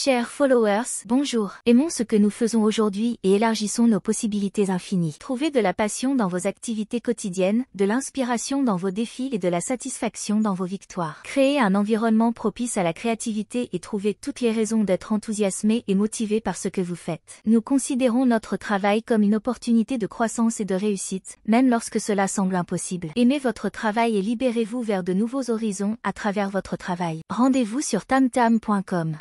Chers followers, bonjour. Aimons ce que nous faisons aujourd'hui et élargissons nos possibilités infinies. Trouvez de la passion dans vos activités quotidiennes, de l'inspiration dans vos défis et de la satisfaction dans vos victoires. Créez un environnement propice à la créativité et trouvez toutes les raisons d'être enthousiasmé et motivé par ce que vous faites. Nous considérons notre travail comme une opportunité de croissance et de réussite, même lorsque cela semble impossible. Aimez votre travail et libérez-vous vers de nouveaux horizons à travers votre travail. Rendez-vous sur tamtam.com.